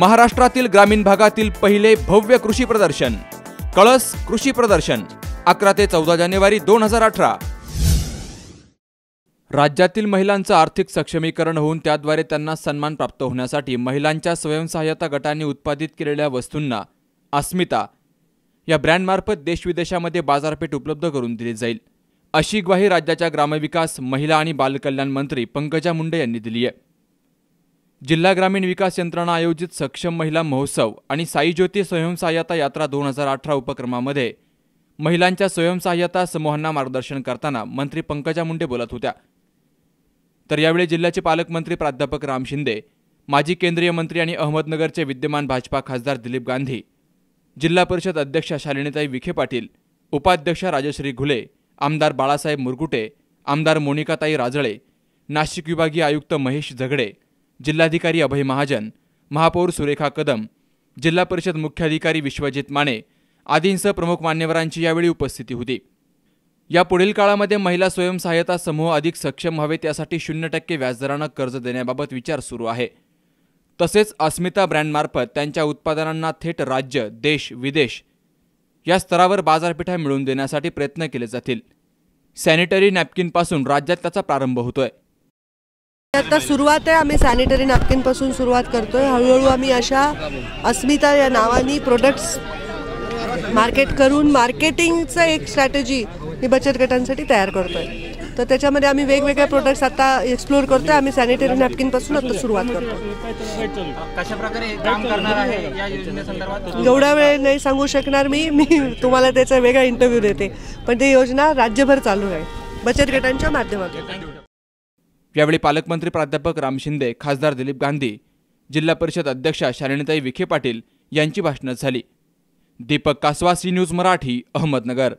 महाराष्ट्रातील ग्रामीण भागातील पहिले भव्य कृषी प्रदर्शन कळस कृषी प्रदर्शन अकरा ते चौदा जानेवारी दोन हजार अठरा राज्यातील महिलांचं आर्थिक सक्षमीकरण होऊन त्याद्वारे त्यांना सन्मान प्राप्त होण्यासाठी महिलांच्या स्वयंसहाय्यता गटांनी उत्पादित केलेल्या वस्तूंना अस्मिता या ब्रँडमार्फत देशविदेशामध्ये बाजारपेठ उपलब्ध करून दिली जाईल अशी ग्वाही राज्याच्या ग्रामविकास महिला आणि बालकल्याण मंत्री पंकजा मुंडे यांनी दिली आहे जिल्हा ग्रामीण विकास यंत्रणा आयोजित सक्षम महिला महोत्सव आणि साईज्योती स्वयंसहाय्यता यात्रा दोन हजार अठरा उपक्रमामध्ये महिलांच्या स्वयंसहाय्यता समूहांना मार्गदर्शन करताना मंत्री पंकजा मुंडे बोलत होत्या तर यावेळी जिल्ह्याचे पालकमंत्री प्राध्यापक राम शिंदे माजी केंद्रीय मंत्री आणि अहमदनगरचे विद्यमान भाजपा खासदार दिलीप गांधी जिल्हा परिषद अध्यक्षा शालिनीताई विखे पाटील उपाध्यक्ष राजश्री घुले आमदार बाळासाहेब मुरगुटे आमदार मोनिकाताई राजळे नाशिक विभागीय आयुक्त महेश झगडे जिल्हाधिकारी अभय महाजन महापौर सुरेखा कदम जिल्हा परिषद मुख्याधिकारी विश्वजित माने आदींसह प्रमुख मान्यवरांची यावेळी उपस्थिती होती या पुढील काळामध्ये महिला स्वयंसहाय्यता समूह अधिक सक्षम व्हावेत यासाठी शून्य टक्के व्याजदरानं कर्ज देण्याबाबत विचार सुरू आहे तसेच अस्मिता ब्रँडमार्फत त्यांच्या उत्पादनांना थेट राज्य देश विदेश या स्तरावर बाजारपेठा मिळवून देण्यासाठी प्रयत्न केले जातील सॅनिटरी नॅपकिनपासून राज्यात त्याचा प्रारंभ होतोय आता सुरुवात आहे आम्ही सॅनिटरी नॅपकिनपासून सुरुवात करतोय हळूहळू आम्ही अशा अस्मिता या नावानी प्रोडक्ट्स मार्केट करून मार्केटिंगचं एक स्ट्रॅटेजी मी बचत गटांसाठी तयार करतोय तर त्याच्यामध्ये आम्ही वेगवेगळे प्रोडक्ट्स आता एक्सप्लोअर करतोय आम्ही सॅनिटरी नॅपकिनपासून आता सुरुवात करतो एवढा वेळ नाही सांगू शकणार मी मी तुम्हाला त्याचा वेगळा इंटरव्ह्यू देते पण ती योजना राज्यभर चालू आहे बचत गटांच्या माध्यमातून यावेळी पालकमंत्री प्राध्यापक राम शिंदे खासदार दिलीप गांधी जिल्हा परिषद अध्यक्षा शालिनीताई विखे पाटील यांची भाषणं झाली दीपक कासवा सी न्यूज मराठी अहमदनगर